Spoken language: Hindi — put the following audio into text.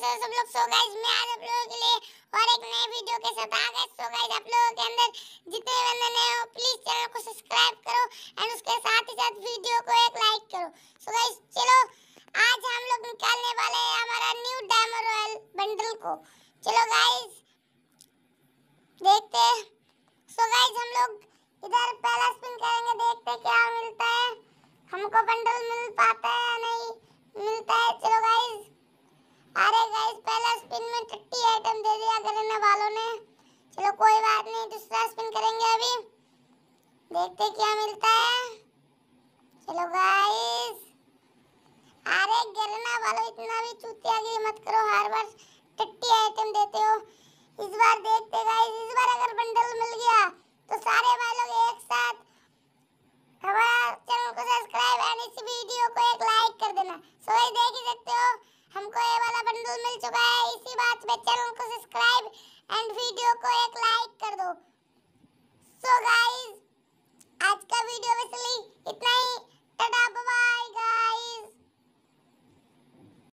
कैसे हो तो सब लोग सो गाइस मैं आज आप लोगों के लिए और एक नए वीडियो के साथ आ गए सो गाइस आप लोगों के अंदर जितने भी बंदे नए हो प्लीज चैनल को सब्सक्राइब करो एंड उसके साथ ही साथ वीडियो को एक लाइक करो सो गाइस चलो आज हम लोग निकालने वाले हैं हमारा न्यू डायमंड रॉयल बंडल को चलो गाइस देखते हैं सो गाइस हम लोग इधर पहला स्पिन करेंगे देखते हैं क्या मिलता है छठी आइटम दे दिया करने वालों ने चलो कोई बात नहीं दूसरा स्पिन करेंगे अभी देखते क्या मिलता है चलो गाइस अरे गिरना वालों इतना भी चूतिया की मत करो हर बार टट्टी आइटम देते हो इस बार देखते गाइस इस बार अगर बंडल मिल गया तो सारे भाई लोग एक साथ हमारे चैनल को सब्सक्राइब एंड इस वीडियो को एक लाइक कर देना सो देख ही सकते हो हमको ये वाला बंडल मिल चुका है इसी बात पे चैनल को सब्सक्राइब